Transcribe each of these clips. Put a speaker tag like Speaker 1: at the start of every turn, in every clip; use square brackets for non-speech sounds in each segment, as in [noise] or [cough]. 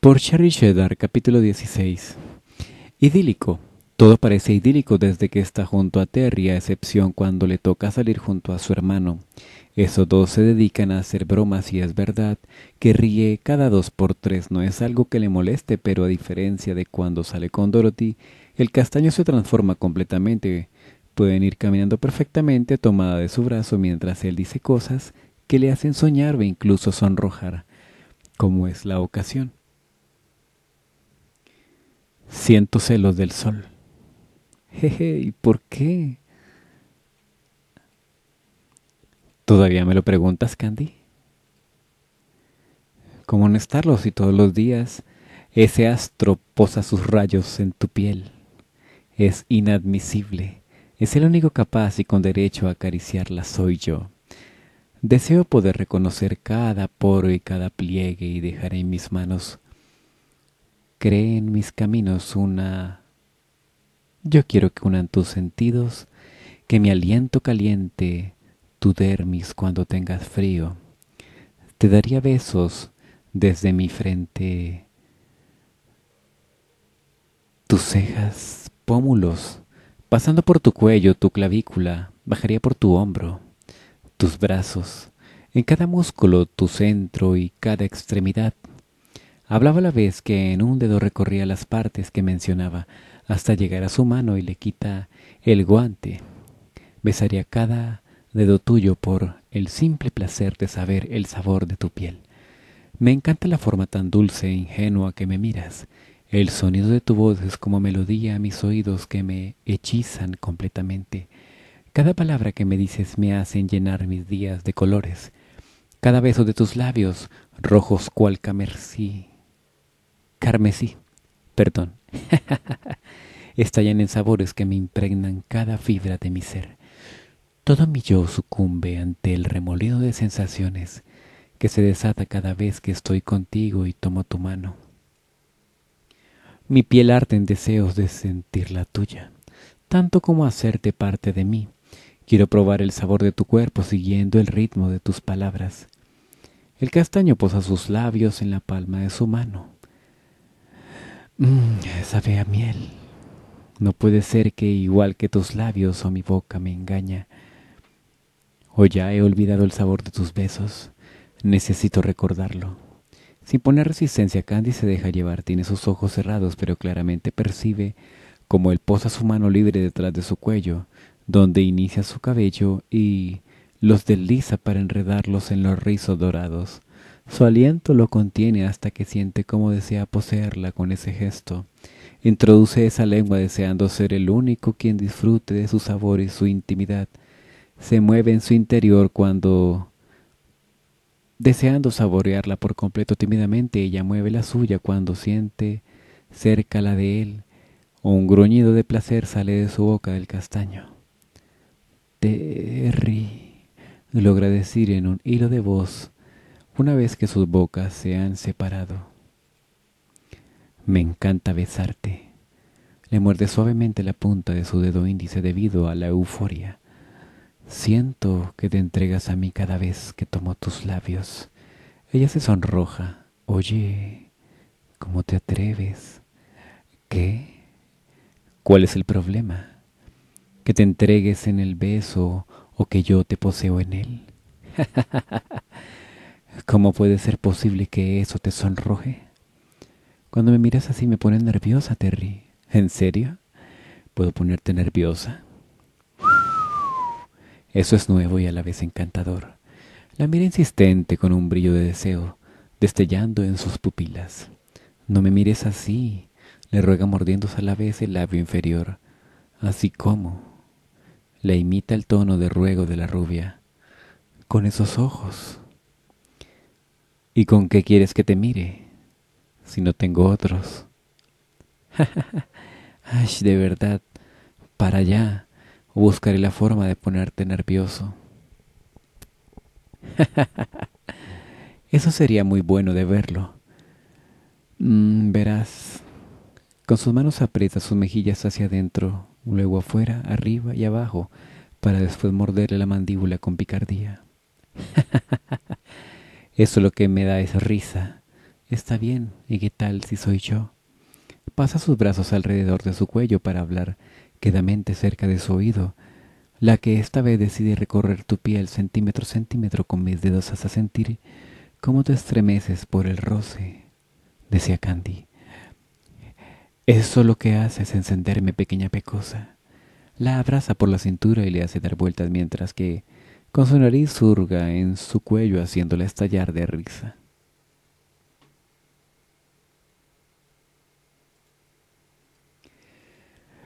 Speaker 1: Por Sherry Sheddar, capítulo 16. Idílico. Todo parece idílico desde que está junto a Terry, a excepción cuando le toca salir junto a su hermano. Esos dos se dedican a hacer bromas y es verdad que ríe cada dos por tres. No es algo que le moleste, pero a diferencia de cuando sale con Dorothy, el castaño se transforma completamente. Pueden ir caminando perfectamente tomada de su brazo mientras él dice cosas que le hacen soñar o incluso sonrojar, como es la ocasión. Siento celos del sol. Jeje, ¿y por qué? ¿Todavía me lo preguntas, Candy? ¿Cómo no estarlo si todos los días ese astro posa sus rayos en tu piel? Es inadmisible. Es el único capaz y con derecho a acariciarla soy yo. Deseo poder reconocer cada poro y cada pliegue y dejaré en mis manos cree en mis caminos una... Yo quiero que unan tus sentidos, que mi aliento caliente, tu dermis cuando tengas frío. Te daría besos desde mi frente. Tus cejas, pómulos, pasando por tu cuello, tu clavícula, bajaría por tu hombro, tus brazos, en cada músculo tu centro y cada extremidad Hablaba a la vez que en un dedo recorría las partes que mencionaba hasta llegar a su mano y le quita el guante. Besaría cada dedo tuyo por el simple placer de saber el sabor de tu piel. Me encanta la forma tan dulce e ingenua que me miras. El sonido de tu voz es como melodía a mis oídos que me hechizan completamente. Cada palabra que me dices me hacen llenar mis días de colores. Cada beso de tus labios, rojos cual camercí, carmesí, perdón, [laughs] estallan en sabores que me impregnan cada fibra de mi ser. Todo mi yo sucumbe ante el remolino de sensaciones que se desata cada vez que estoy contigo y tomo tu mano. Mi piel arde en deseos de sentir la tuya, tanto como hacerte parte de mí. Quiero probar el sabor de tu cuerpo siguiendo el ritmo de tus palabras. El castaño posa sus labios en la palma de su mano. Mm, esa sabe a miel. No puede ser que igual que tus labios o oh, mi boca me engaña. O ya he olvidado el sabor de tus besos. Necesito recordarlo. Sin poner resistencia, Candy se deja llevar. Tiene sus ojos cerrados, pero claramente percibe como él posa su mano libre detrás de su cuello, donde inicia su cabello y los desliza para enredarlos en los rizos dorados. Su aliento lo contiene hasta que siente cómo desea poseerla con ese gesto. Introduce esa lengua deseando ser el único quien disfrute de su sabor y su intimidad. Se mueve en su interior cuando deseando saborearla por completo tímidamente, ella mueve la suya cuando siente cerca la de él. O un gruñido de placer sale de su boca del castaño. Terry logra decir en un hilo de voz una vez que sus bocas se han separado. Me encanta besarte. Le muerde suavemente la punta de su dedo índice debido a la euforia. Siento que te entregas a mí cada vez que tomo tus labios. Ella se sonroja. Oye, ¿cómo te atreves? ¿Qué? ¿Cuál es el problema? ¿Que te entregues en el beso o que yo te poseo en él? [laughs] ¿Cómo puede ser posible que eso te sonroje? Cuando me miras así me pones nerviosa, Terry. ¿En serio? ¿Puedo ponerte nerviosa? Eso es nuevo y a la vez encantador. La mira insistente con un brillo de deseo, destellando en sus pupilas. No me mires así, le ruega mordiéndose a la vez el labio inferior. Así como. Le imita el tono de ruego de la rubia. Con esos ojos. ¿Y con qué quieres que te mire? Si no tengo otros. [laughs] Ay, de verdad, para allá. Buscaré la forma de ponerte nervioso. [laughs] Eso sería muy bueno de verlo. Mm, verás. Con sus manos aprieta sus mejillas hacia adentro, luego afuera, arriba y abajo, para después morderle la mandíbula con picardía. [laughs] Eso lo que me da es risa. Está bien, ¿y qué tal si soy yo? Pasa sus brazos alrededor de su cuello para hablar quedamente cerca de su oído, la que esta vez decide recorrer tu piel centímetro centímetro con mis dedos hasta sentir cómo te estremeces por el roce, decía Candy. Eso lo que hace es encenderme pequeña pecosa. La abraza por la cintura y le hace dar vueltas mientras que con su nariz surga en su cuello haciéndole estallar de risa.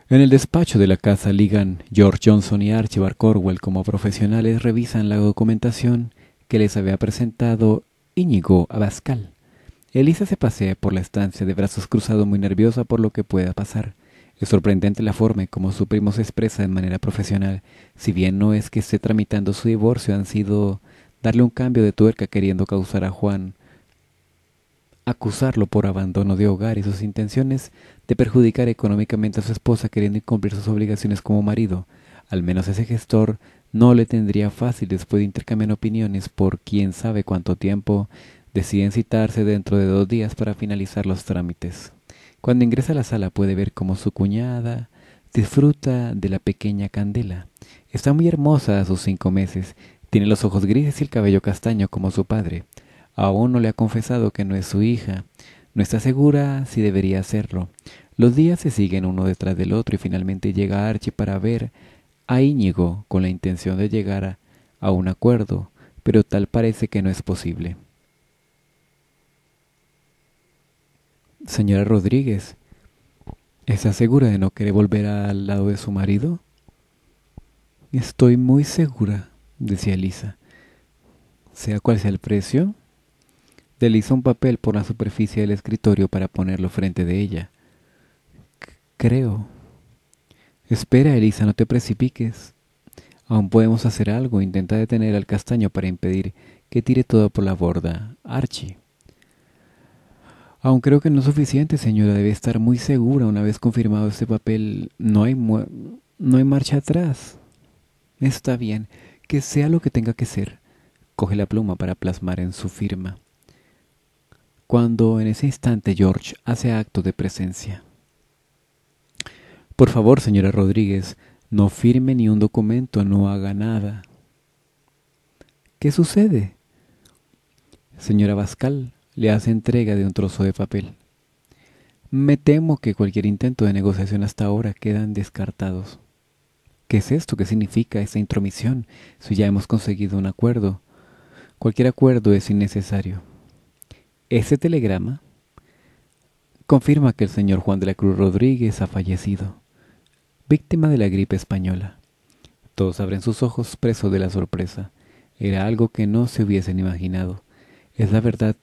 Speaker 1: En el despacho de la casa Ligan, George Johnson y Archibald Corwell como profesionales revisan la documentación que les había presentado Íñigo Abascal. Elisa se pasea por la estancia de brazos cruzados muy nerviosa por lo que pueda pasar. Es sorprendente la forma en cómo su primo se expresa de manera profesional. Si bien no es que esté tramitando su divorcio, han sido darle un cambio de tuerca queriendo causar a Juan acusarlo por abandono de hogar y sus intenciones de perjudicar económicamente a su esposa queriendo incumplir sus obligaciones como marido. Al menos ese gestor no le tendría fácil después de intercambiar opiniones por quién sabe cuánto tiempo. Deciden citarse dentro de dos días para finalizar los trámites. Cuando ingresa a la sala puede ver cómo su cuñada disfruta de la pequeña Candela. Está muy hermosa a sus cinco meses, tiene los ojos grises y el cabello castaño como su padre. Aún no le ha confesado que no es su hija, no está segura si debería hacerlo. Los días se siguen uno detrás del otro y finalmente llega Archie para ver a Íñigo con la intención de llegar a un acuerdo, pero tal parece que no es posible. Señora Rodríguez, ¿está segura de no querer volver al lado de su marido? Estoy muy segura, decía Elisa. Sea cual sea el precio, deslizó un papel por la superficie del escritorio para ponerlo frente de ella. creo. Espera, Elisa, no te precipiques. Aún podemos hacer algo. Intenta detener al castaño para impedir que tire todo por la borda. Archie. Aún creo que no es suficiente, señora. Debe estar muy segura. Una vez confirmado este papel, no hay, no hay marcha atrás. Está bien, que sea lo que tenga que ser. Coge la pluma para plasmar en su firma. Cuando en ese instante George hace acto de presencia. Por favor, señora Rodríguez, no firme ni un documento, no haga nada. ¿Qué sucede? Señora Bascal, le hace entrega de un trozo de papel. Me temo que cualquier intento de negociación hasta ahora quedan descartados. ¿Qué es esto? ¿Qué significa esta intromisión? Si ya hemos conseguido un acuerdo. Cualquier acuerdo es innecesario. Ese telegrama confirma que el señor Juan de la Cruz Rodríguez ha fallecido, víctima de la gripe española. Todos abren sus ojos presos de la sorpresa. Era algo que no se hubiesen imaginado. Es la verdad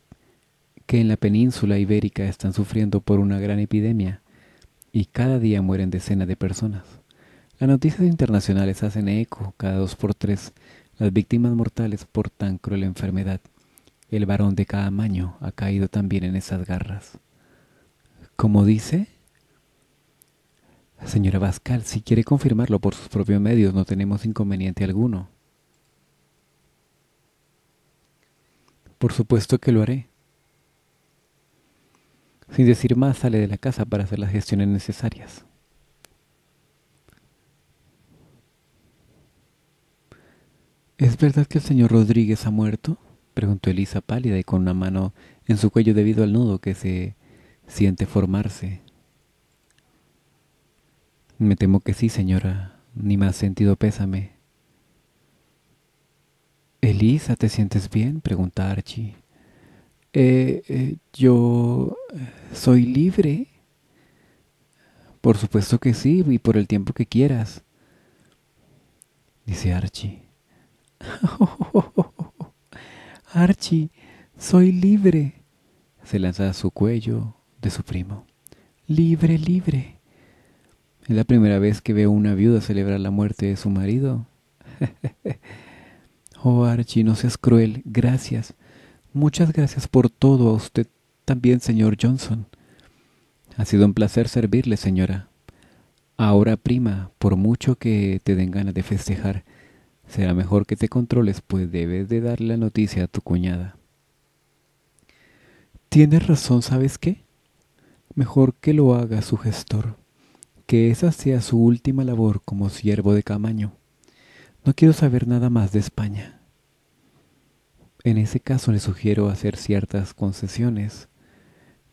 Speaker 1: que en la península ibérica están sufriendo por una gran epidemia y cada día mueren decenas de personas. Las noticias internacionales hacen eco cada dos por tres las víctimas mortales por tan cruel enfermedad. El varón de cada maño ha caído también en esas garras. ¿Cómo dice? Señora Bascal, si quiere confirmarlo por sus propios medios, no tenemos inconveniente alguno. Por supuesto que lo haré. Sin decir más, sale de la casa para hacer las gestiones necesarias. ¿Es verdad que el señor Rodríguez ha muerto? Preguntó Elisa pálida y con una mano en su cuello debido al nudo que se siente formarse. Me temo que sí, señora. Ni más sentido pésame. Elisa, ¿te sientes bien? Pregunta Archie. Eh, eh, yo eh, soy libre. Por supuesto que sí, y por el tiempo que quieras. Dice Archie. [laughs] Archie, soy libre. Se lanza a su cuello de su primo. Libre, libre. Es la primera vez que veo a una viuda celebrar la muerte de su marido. [laughs] oh, Archie, no seas cruel. Gracias. Muchas gracias por todo a usted también, señor Johnson. Ha sido un placer servirle, señora. Ahora, prima, por mucho que te den ganas de festejar, será mejor que te controles, pues debes de dar la noticia a tu cuñada. Tienes razón, ¿sabes qué? Mejor que lo haga su gestor, que esa sea su última labor como siervo de Camaño. No quiero saber nada más de España. En ese caso le sugiero hacer ciertas concesiones.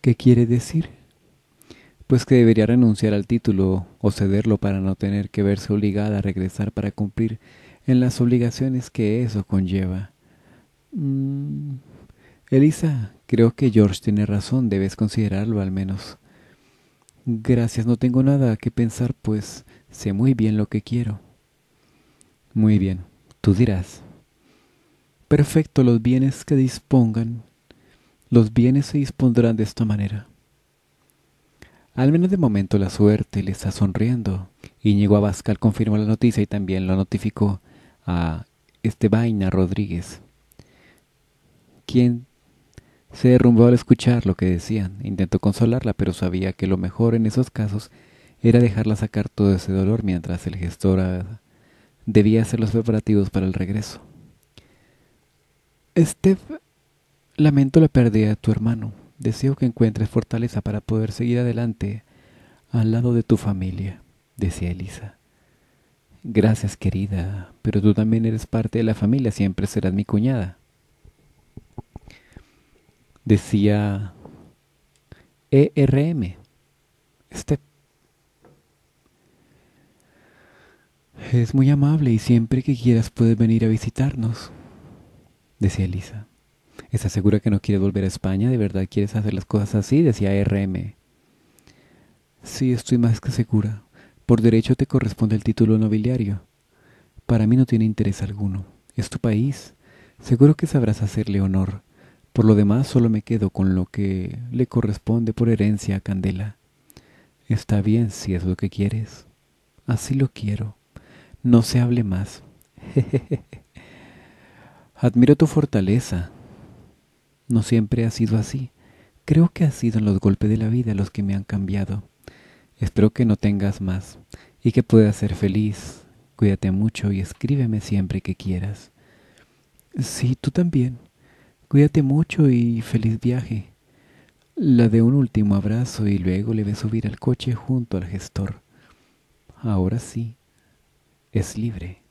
Speaker 1: ¿Qué quiere decir? Pues que debería renunciar al título o cederlo para no tener que verse obligada a regresar para cumplir en las obligaciones que eso conlleva. Mm, Elisa, creo que George tiene razón, debes considerarlo al menos. Gracias, no tengo nada que pensar, pues sé muy bien lo que quiero. Muy bien, tú dirás perfecto los bienes que dispongan, los bienes se dispondrán de esta manera. Al menos de momento la suerte le está sonriendo. Íñigo Abascal confirmó la noticia y también lo notificó a Estebaina Rodríguez, quien se derrumbó al escuchar lo que decían. Intentó consolarla, pero sabía que lo mejor en esos casos era dejarla sacar todo ese dolor mientras el gestor debía hacer los preparativos para el regreso. Steph, lamento la pérdida de tu hermano. Deseo que encuentres fortaleza para poder seguir adelante al lado de tu familia, decía Elisa. Gracias, querida, pero tú también eres parte de la familia, siempre serás mi cuñada. Decía ERM, Steph. Es muy amable y siempre que quieras puedes venir a visitarnos decía Elisa. ¿Estás segura que no quieres volver a España? ¿De verdad quieres hacer las cosas así? decía RM. Sí, estoy más que segura. Por derecho te corresponde el título nobiliario. Para mí no tiene interés alguno. Es tu país. Seguro que sabrás hacerle honor. Por lo demás, solo me quedo con lo que le corresponde por herencia a Candela. Está bien si es lo que quieres. Así lo quiero. No se hable más. [laughs] Admiro tu fortaleza. No siempre ha sido así. Creo que ha sido en los golpes de la vida los que me han cambiado. Espero que no tengas más y que puedas ser feliz. Cuídate mucho y escríbeme siempre que quieras. Sí, tú también. Cuídate mucho y feliz viaje. La de un último abrazo y luego le ve subir al coche junto al gestor. Ahora sí, es libre.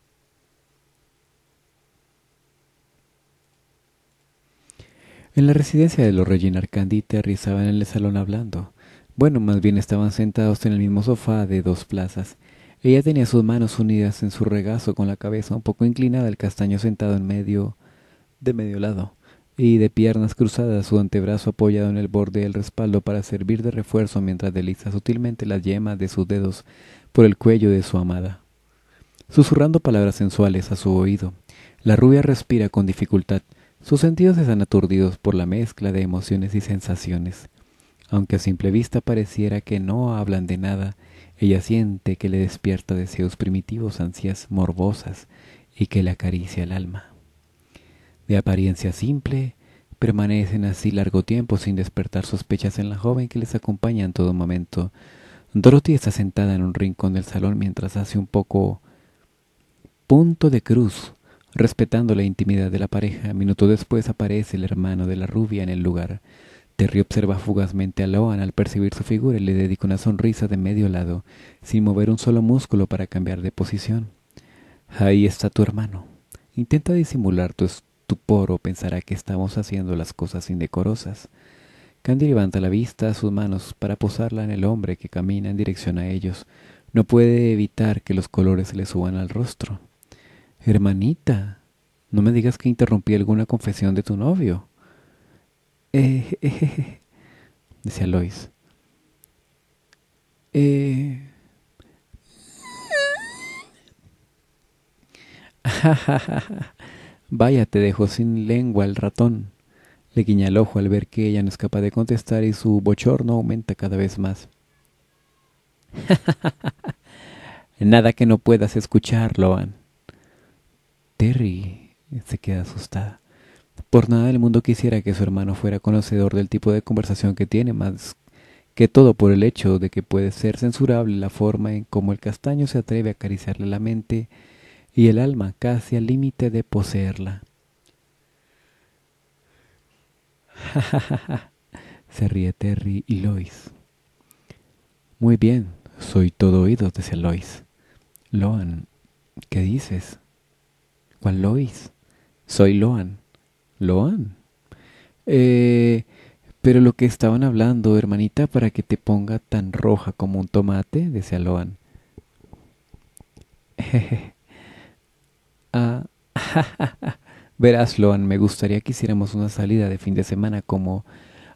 Speaker 1: En la residencia de los Regina Arcandi aterrizaban en el salón hablando. Bueno, más bien estaban sentados en el mismo sofá de dos plazas. Ella tenía sus manos unidas en su regazo con la cabeza un poco inclinada el castaño sentado en medio de medio lado y de piernas cruzadas, su antebrazo apoyado en el borde del respaldo para servir de refuerzo mientras deliza sutilmente las yemas de sus dedos por el cuello de su amada. Susurrando palabras sensuales a su oído, la rubia respira con dificultad, sus sentidos están aturdidos por la mezcla de emociones y sensaciones. Aunque a simple vista pareciera que no hablan de nada, ella siente que le despierta deseos primitivos, ansias morbosas y que le acaricia el alma. De apariencia simple, permanecen así largo tiempo sin despertar sospechas en la joven que les acompaña en todo momento. Dorothy está sentada en un rincón del salón mientras hace un poco punto de cruz respetando la intimidad de la pareja. Minuto después aparece el hermano de la rubia en el lugar. Terry observa fugazmente a Loan al percibir su figura y le dedica una sonrisa de medio lado, sin mover un solo músculo para cambiar de posición. Ahí está tu hermano. Intenta disimular tu estupor o pensará que estamos haciendo las cosas indecorosas. Candy levanta la vista a sus manos para posarla en el hombre que camina en dirección a ellos. No puede evitar que los colores le suban al rostro hermanita, no me digas que interrumpí alguna confesión de tu novio. Eh, eh, [laughs] eh, decía Lois. Eh... [laughs] Vaya, te dejo sin lengua el ratón. Le guiña el ojo al ver que ella no es capaz de contestar y su bochorno aumenta cada vez más. [laughs] Nada que no puedas escuchar, Loan. Terry se queda asustada. Por nada del mundo quisiera que su hermano fuera conocedor del tipo de conversación que tiene, más que todo por el hecho de que puede ser censurable la forma en cómo el castaño se atreve a acariciarle la mente y el alma casi al límite de poseerla. [laughs] se ríe Terry y Lois. Muy bien, soy todo oído, dice Lois. Loan, ¿qué dices? Juan Lois, soy Loan, Loan. Eh, pero lo que estaban hablando, hermanita, para que te ponga tan roja como un tomate, decía Loan. [laughs] ah, [laughs] Verás, Loan, me gustaría que hiciéramos una salida de fin de semana como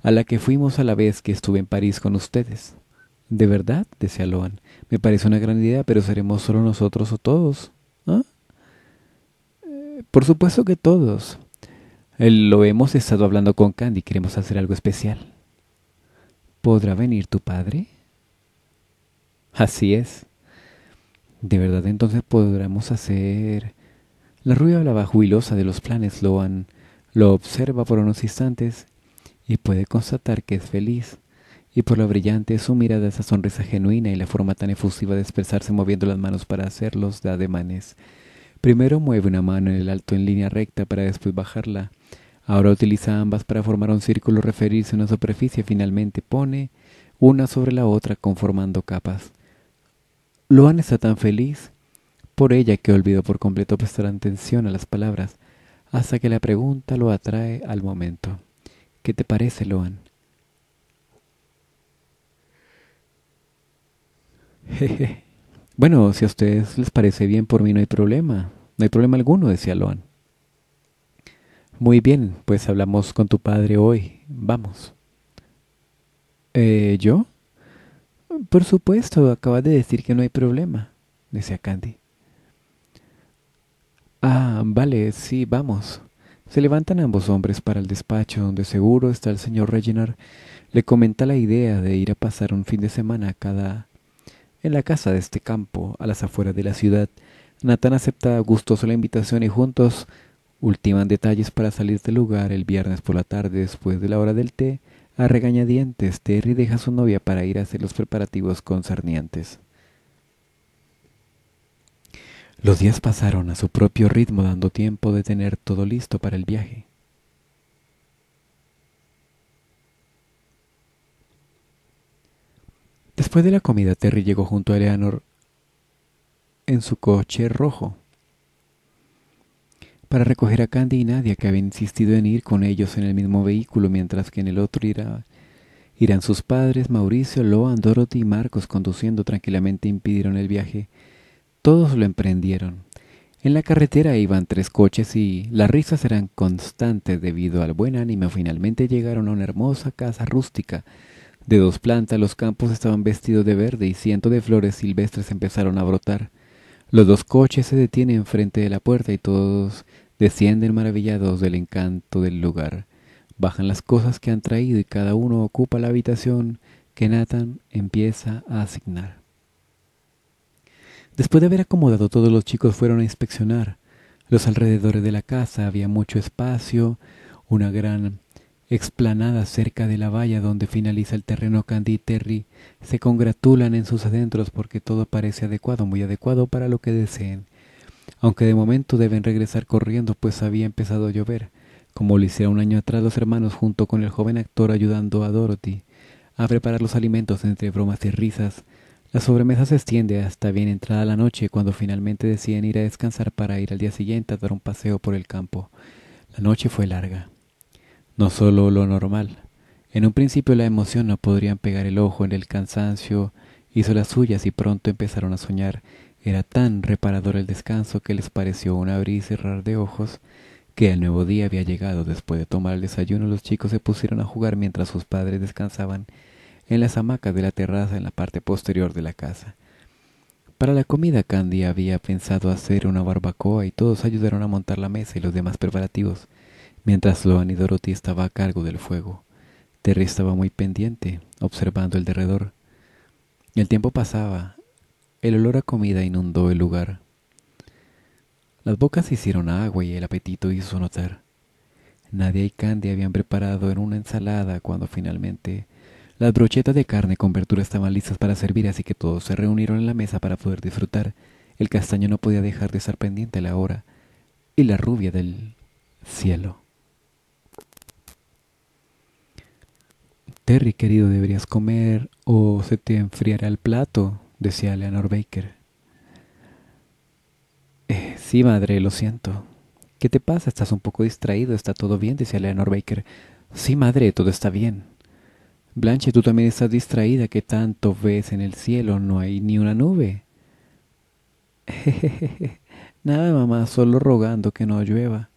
Speaker 1: a la que fuimos a la vez que estuve en París con ustedes. ¿De verdad? decía Loan. Me parece una gran idea, pero seremos solo nosotros o todos. Por supuesto que todos. Lo hemos estado hablando con Candy, queremos hacer algo especial. ¿Podrá venir tu padre? Así es. De verdad entonces podremos hacer... La rubia la jubilosa de los planes Loan lo observa por unos instantes y puede constatar que es feliz, y por lo brillante es su mirada esa sonrisa genuina y la forma tan efusiva de expresarse moviendo las manos para hacerlos de ademanes Primero mueve una mano en el alto en línea recta para después bajarla. Ahora utiliza ambas para formar un círculo, referirse a una superficie. Finalmente pone una sobre la otra conformando capas. Loan está tan feliz por ella que olvidó por completo prestar atención a las palabras, hasta que la pregunta lo atrae al momento. ¿Qué te parece, Loan? [laughs] Bueno, si a ustedes les parece bien, por mí no hay problema. No hay problema alguno, decía Loan. Muy bien, pues hablamos con tu padre hoy. Vamos. ¿Eh, ¿Yo? Por supuesto, acabas de decir que no hay problema, decía Candy. Ah, vale, sí, vamos. Se levantan ambos hombres para el despacho, donde seguro está el señor Reginar. Le comenta la idea de ir a pasar un fin de semana cada en la casa de este campo, a las afueras de la ciudad, Nathan acepta gustoso la invitación y juntos ultiman detalles para salir del lugar el viernes por la tarde después de la hora del té. A regañadientes, Terry deja a su novia para ir a hacer los preparativos concernientes. Los días pasaron a su propio ritmo, dando tiempo de tener todo listo para el viaje. Después de la comida, Terry llegó junto a Eleanor en su coche rojo para recoger a Candy y Nadia, que había insistido en ir con ellos en el mismo vehículo, mientras que en el otro irán sus padres, Mauricio, Loan, Dorothy y Marcos, conduciendo tranquilamente impidieron el viaje. Todos lo emprendieron. En la carretera iban tres coches y las risas eran constantes debido al buen ánimo. Finalmente llegaron a una hermosa casa rústica de dos plantas los campos estaban vestidos de verde y cientos de flores silvestres empezaron a brotar. Los dos coches se detienen frente de la puerta y todos descienden maravillados del encanto del lugar. Bajan las cosas que han traído y cada uno ocupa la habitación que Nathan empieza a asignar. Después de haber acomodado todos los chicos fueron a inspeccionar. Los alrededores de la casa había mucho espacio, una gran explanadas cerca de la valla donde finaliza el terreno, Candy y Terry se congratulan en sus adentros porque todo parece adecuado, muy adecuado para lo que deseen, aunque de momento deben regresar corriendo pues había empezado a llover, como lo hicieron un año atrás los hermanos junto con el joven actor ayudando a Dorothy a preparar los alimentos entre bromas y risas. La sobremesa se extiende hasta bien entrada la noche cuando finalmente deciden ir a descansar para ir al día siguiente a dar un paseo por el campo. La noche fue larga no solo lo normal. En un principio la emoción no podrían pegar el ojo en el cansancio, hizo las suyas y pronto empezaron a soñar. Era tan reparador el descanso que les pareció un abrir y cerrar de ojos que el nuevo día había llegado. Después de tomar el desayuno, los chicos se pusieron a jugar mientras sus padres descansaban en las hamacas de la terraza en la parte posterior de la casa. Para la comida, Candy había pensado hacer una barbacoa y todos ayudaron a montar la mesa y los demás preparativos. Mientras Loan y Dorothy estaba a cargo del fuego, Terry estaba muy pendiente, observando el derredor. El tiempo pasaba, el olor a comida inundó el lugar. Las bocas se hicieron agua y el apetito hizo notar. Nadia y Candy habían preparado en una ensalada cuando finalmente las brochetas de carne con verdura estaban listas para servir, así que todos se reunieron en la mesa para poder disfrutar. El castaño no podía dejar de estar pendiente a la hora y la rubia del cielo. Terry, querido, deberías comer o se te enfriará el plato, decía Eleanor Baker. Eh, sí, madre, lo siento. ¿Qué te pasa? Estás un poco distraído, está todo bien, decía Eleanor Baker. Sí, madre, todo está bien. Blanche, tú también estás distraída, que tanto ves en el cielo? No hay ni una nube. [laughs] Nada, mamá, solo rogando que no llueva.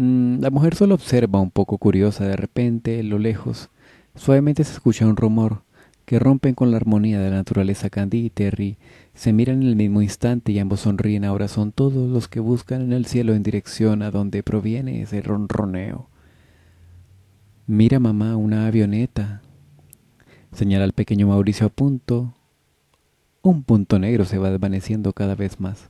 Speaker 1: Mm, la mujer solo observa un poco curiosa de repente, lo lejos. Suavemente se escucha un rumor que rompen con la armonía de la naturaleza. Candy y Terry se miran en el mismo instante y ambos sonríen. Ahora son todos los que buscan en el cielo en dirección a donde proviene ese ronroneo. Mira, mamá, una avioneta. Señala el pequeño Mauricio a punto. Un punto negro se va desvaneciendo cada vez más.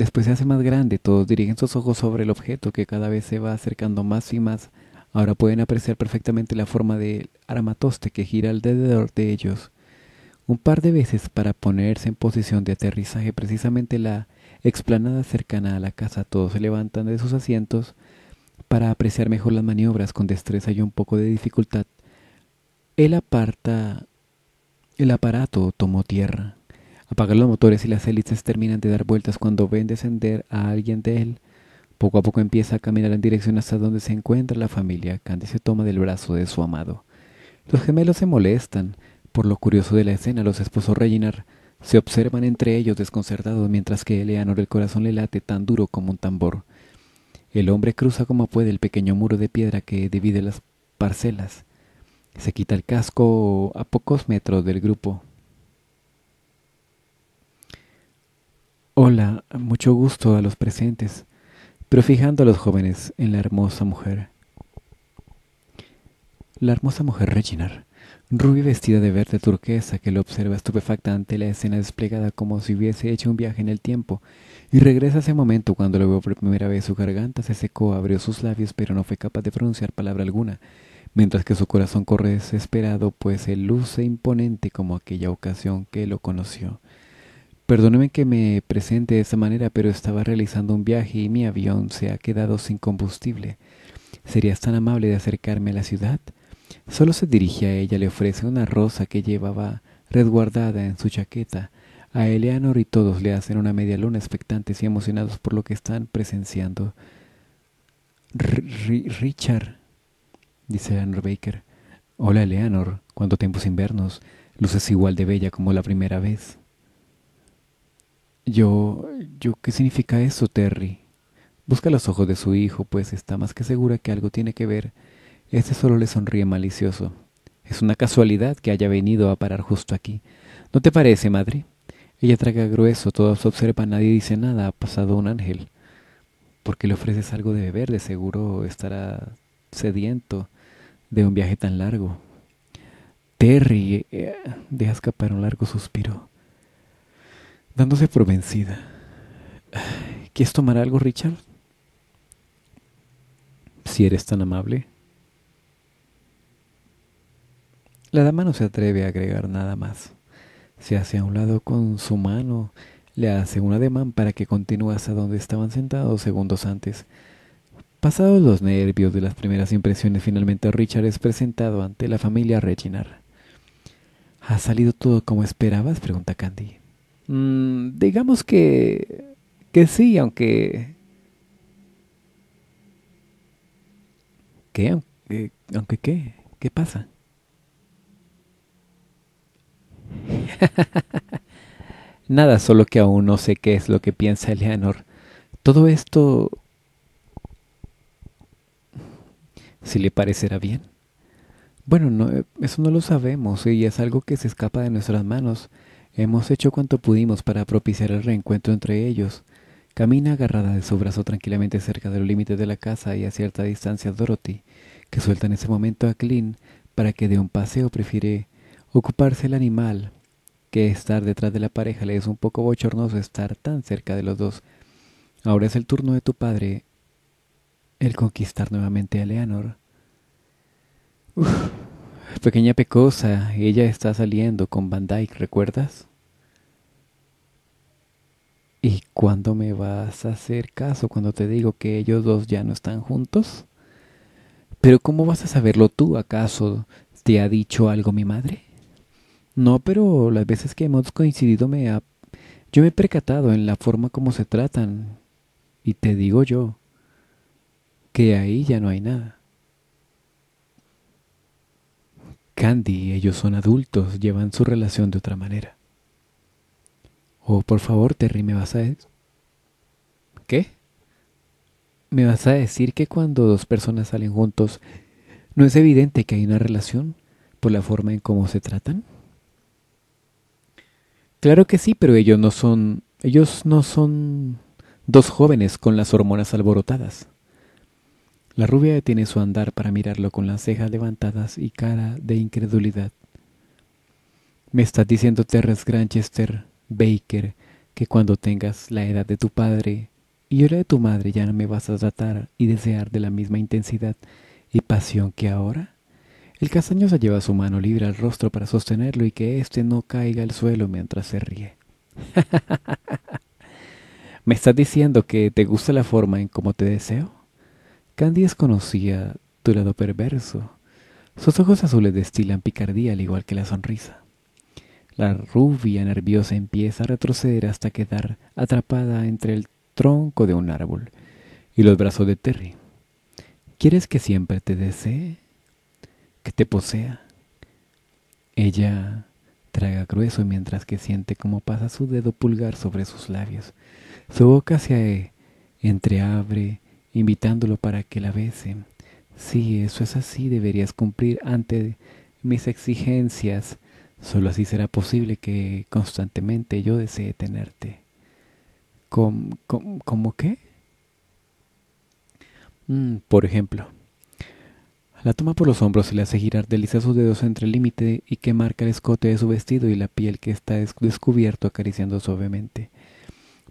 Speaker 1: Después se hace más grande, todos dirigen sus ojos sobre el objeto que cada vez se va acercando más y más. Ahora pueden apreciar perfectamente la forma del armatoste que gira alrededor de ellos. Un par de veces para ponerse en posición de aterrizaje, precisamente la explanada cercana a la casa, todos se levantan de sus asientos para apreciar mejor las maniobras con destreza y un poco de dificultad. Él aparta el aparato, tomó tierra. Apagan los motores y las hélices terminan de dar vueltas cuando ven descender a alguien de él. Poco a poco empieza a caminar en dirección hasta donde se encuentra la familia. Candy se toma del brazo de su amado. Los gemelos se molestan. Por lo curioso de la escena, los esposos Reginar se observan entre ellos desconcertados mientras que Eleanor el corazón le late tan duro como un tambor. El hombre cruza como puede el pequeño muro de piedra que divide las parcelas. Se quita el casco a pocos metros del grupo. Hola, mucho gusto a los presentes, pero fijando a los jóvenes en la hermosa mujer. La hermosa mujer Reginar, rubia vestida de verde turquesa que lo observa estupefacta ante la escena desplegada como si hubiese hecho un viaje en el tiempo, y regresa a ese momento cuando lo veo por primera vez su garganta se secó, abrió sus labios, pero no fue capaz de pronunciar palabra alguna, mientras que su corazón corre desesperado, pues se luce imponente como aquella ocasión que lo conoció. Perdóneme que me presente de esa manera, pero estaba realizando un viaje y mi avión se ha quedado sin combustible. ¿Serías tan amable de acercarme a la ciudad? Solo se dirige a ella, le ofrece una rosa que llevaba resguardada en su chaqueta. A Eleanor y todos le hacen una media luna expectantes y emocionados por lo que están presenciando. Richard, dice Eleanor Baker. Hola Eleanor, cuánto tiempo sin vernos. Luces igual de bella como la primera vez. Yo, yo, ¿qué significa eso, Terry? Busca los ojos de su hijo, pues está más que segura que algo tiene que ver. Este solo le sonríe malicioso. Es una casualidad que haya venido a parar justo aquí. ¿No te parece, madre? Ella traga grueso, todos observa, nadie dice nada, ha pasado un ángel. ¿Por qué le ofreces algo de beber? De seguro estará sediento de un viaje tan largo. Terry eh, deja escapar un largo suspiro dándose por vencida. ¿Quieres tomar algo, Richard? Si eres tan amable. La dama no se atreve a agregar nada más. Se hace a un lado con su mano, le hace un ademán para que continúe hasta donde estaban sentados segundos antes. Pasados los nervios de las primeras impresiones, finalmente Richard es presentado ante la familia Reginar. ¿Ha salido todo como esperabas? pregunta Candy. Mm, digamos que, que sí, aunque... ¿Qué? Eh, ¿Aunque qué? aunque qué qué pasa? [laughs] Nada, solo que aún no sé qué es lo que piensa Eleanor. Todo esto... Si le parecerá bien. Bueno, no, eso no lo sabemos y es algo que se escapa de nuestras manos. Hemos hecho cuanto pudimos para propiciar el reencuentro entre ellos. Camina agarrada de su brazo tranquilamente cerca de los límites de la casa y a cierta distancia Dorothy, que suelta en ese momento a Clint para que de un paseo, prefiere ocuparse el animal, que estar detrás de la pareja le es un poco bochornoso estar tan cerca de los dos. Ahora es el turno de tu padre el conquistar nuevamente a Leonor. Pequeña pecosa, ella está saliendo con Van Dyke, ¿recuerdas? ¿Y cuándo me vas a hacer caso cuando te digo que ellos dos ya no están juntos? Pero ¿cómo vas a saberlo tú? ¿Acaso te ha dicho algo mi madre? No, pero las veces que hemos coincidido me ha... Yo me he percatado en la forma como se tratan. Y te digo yo, que ahí ya no hay nada. Candy, ellos son adultos, llevan su relación de otra manera. Oh, por favor, Terry, ¿me vas a... ¿Qué? ¿Me vas a decir que cuando dos personas salen juntos, no es evidente que hay una relación por la forma en cómo se tratan? Claro que sí, pero ellos no son... Ellos no son dos jóvenes con las hormonas alborotadas. La rubia detiene su andar para mirarlo con las cejas levantadas y cara de incredulidad. Me estás diciendo, Terrence Granchester Baker, que cuando tengas la edad de tu padre y yo la de tu madre ya no me vas a tratar y desear de la misma intensidad y pasión que ahora. El castaño se lleva su mano libre al rostro para sostenerlo y que éste no caiga al suelo mientras se ríe. [laughs] ¿Me estás diciendo que te gusta la forma en cómo te deseo? Candies conocía tu lado perverso. Sus ojos azules destilan picardía al igual que la sonrisa. La rubia nerviosa empieza a retroceder hasta quedar atrapada entre el tronco de un árbol y los brazos de Terry. ¿Quieres que siempre te desee? ¿Que te posea? Ella traga grueso mientras que siente cómo pasa su dedo pulgar sobre sus labios. Su boca se entreabre invitándolo para que la bese. si eso es así, deberías cumplir ante mis exigencias. Solo así será posible que constantemente yo desee tenerte. ¿Cómo, qué? Mm, por ejemplo, la toma por los hombros y le hace girar, desliza sus dedos entre el límite y que marca el escote de su vestido y la piel que está descubierto acariciando suavemente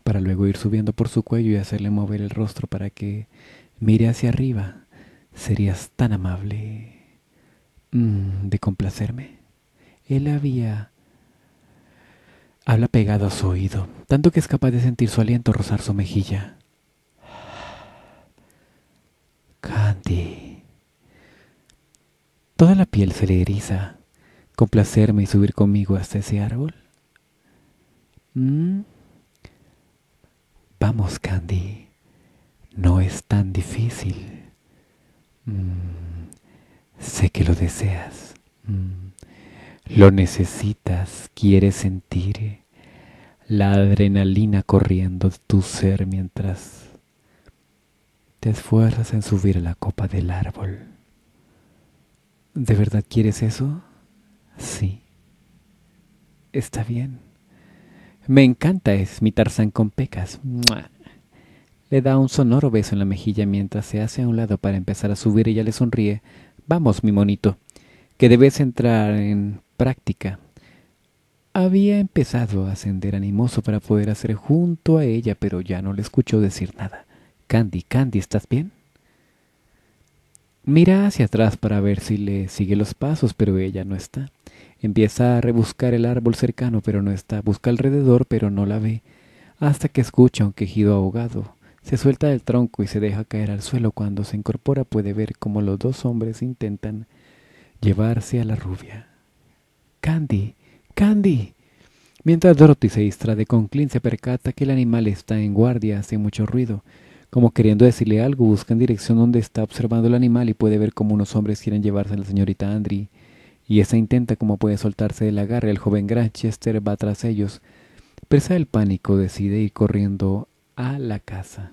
Speaker 1: para luego ir subiendo por su cuello y hacerle mover el rostro para que mire hacia arriba. Serías tan amable mm, de complacerme. Él había... Habla pegado a su oído, tanto que es capaz de sentir su aliento rozar su mejilla. Candy. Toda la piel se le eriza. ¿Complacerme y subir conmigo hasta ese árbol? Mm. Vamos, Candy, no es tan difícil. Mm, sé que lo deseas. Mm, lo necesitas, quieres sentir la adrenalina corriendo tu ser mientras te esfuerzas en subir a la copa del árbol. ¿De verdad quieres eso? Sí. Está bien. Me encanta, es mi Tarzán con pecas. Le da un sonoro beso en la mejilla mientras se hace a un lado para empezar a subir. Ella le sonríe. Vamos, mi monito, que debes entrar en práctica. Había empezado a ascender animoso para poder hacer junto a ella, pero ya no le escuchó decir nada. Candy, Candy, ¿estás bien? Mira hacia atrás para ver si le sigue los pasos, pero ella no está. Empieza a rebuscar el árbol cercano, pero no está. Busca alrededor, pero no la ve. Hasta que escucha un quejido ahogado. Se suelta del tronco y se deja caer al suelo. Cuando se incorpora puede ver cómo los dos hombres intentan llevarse a la rubia. Candy, Candy. Mientras Dorothy se distrae con Clint, se percata que el animal está en guardia, hace mucho ruido. Como queriendo decirle algo, busca en dirección donde está observando el animal y puede ver cómo unos hombres quieren llevarse a la señorita Andry y esa intenta como puede soltarse del agarre. El joven Granchester va tras ellos. Presa del pánico, decide ir corriendo a la casa.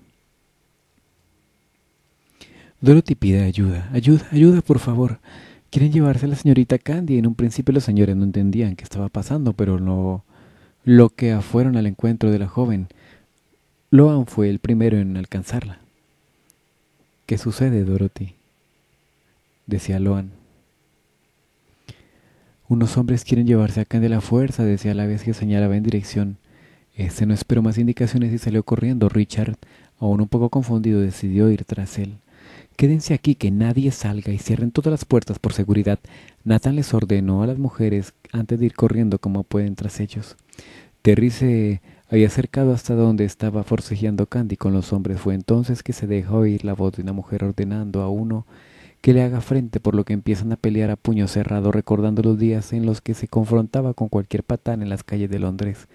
Speaker 1: Dorothy pide ayuda. Ayuda, ayuda, por favor. Quieren llevarse a la señorita Candy. En un principio los señores no entendían qué estaba pasando, pero no lo que fueron al encuentro de la joven. Loan fue el primero en alcanzarla. ¿Qué sucede, Dorothy? decía Loan. Unos hombres quieren llevarse a Candy de la fuerza, decía la vez que señalaba en dirección. Este no esperó más indicaciones y salió corriendo. Richard, aún un poco confundido, decidió ir tras él. Quédense aquí, que nadie salga y cierren todas las puertas por seguridad. Nathan les ordenó a las mujeres antes de ir corriendo como pueden tras ellos. Terry se había acercado hasta donde estaba forcejeando Candy con los hombres. Fue entonces que se dejó oír la voz de una mujer ordenando a uno que le haga frente, por lo que empiezan a pelear a puño cerrado, recordando los días en los que se confrontaba con cualquier patán en las calles de Londres.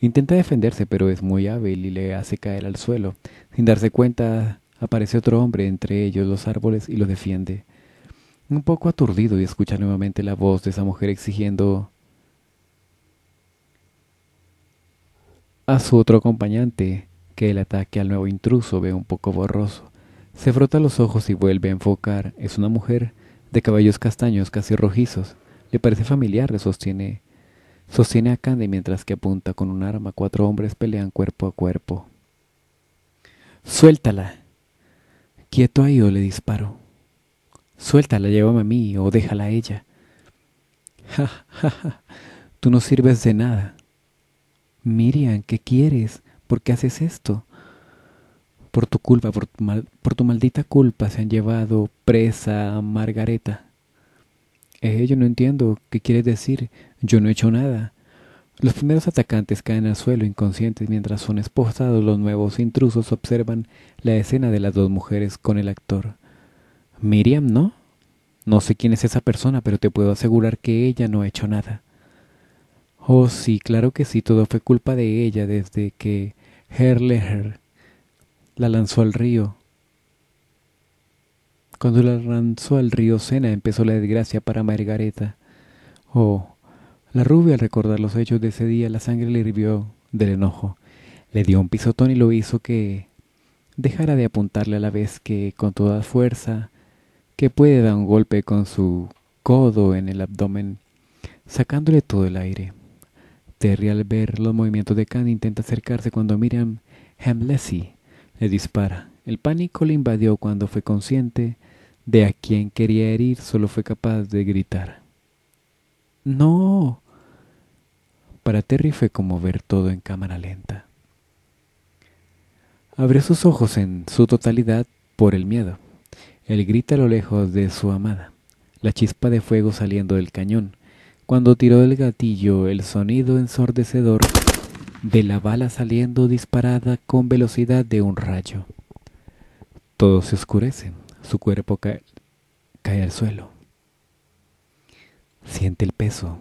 Speaker 1: Intenta defenderse, pero es muy hábil y le hace caer al suelo. Sin darse cuenta, aparece otro hombre entre ellos los árboles y lo defiende. Un poco aturdido y escucha nuevamente la voz de esa mujer exigiendo a su otro acompañante que el ataque al nuevo intruso ve un poco borroso. Se frota los ojos y vuelve a enfocar. Es una mujer de cabellos castaños casi rojizos. Le parece familiar, le sostiene. Sostiene a Candy mientras que apunta con un arma. Cuatro hombres pelean cuerpo a cuerpo. Suéltala. Quieto ahí o le disparo. Suéltala, llévame a mí o déjala a ella. Ja, ja, ja. Tú no sirves de nada. Miriam, ¿qué quieres? ¿Por qué haces esto? Por tu culpa, por tu, maldita culpa se han llevado presa a Margareta. Eh, yo no entiendo qué quieres decir. Yo no he hecho nada. Los primeros atacantes caen al suelo inconscientes mientras son esposados. Los nuevos intrusos observan la escena de las dos mujeres con el actor. Miriam, ¿no? No sé quién es esa persona, pero te puedo asegurar que ella no ha hecho nada. Oh, sí, claro que sí, todo fue culpa de ella desde que Herleher la lanzó al río. Cuando la lanzó al río Sena empezó la desgracia para Margareta. Oh, la rubia al recordar los hechos de ese día, la sangre le hirvió del enojo. Le dio un pisotón y lo hizo que dejara de apuntarle a la vez que con toda fuerza que puede dar un golpe con su codo en el abdomen, sacándole todo el aire. Terry al ver los movimientos de Candy intenta acercarse cuando Miriam Hemlessy le dispara. El pánico le invadió cuando fue consciente de a quien quería herir, solo fue capaz de gritar. No. Para Terry fue como ver todo en cámara lenta. Abrió sus ojos en su totalidad por el miedo. El grita a lo lejos de su amada, la chispa de fuego saliendo del cañón. Cuando tiró el gatillo, el sonido ensordecedor de la bala saliendo disparada con velocidad de un rayo. Todo se oscurece, su cuerpo cae, cae al suelo. Siente el peso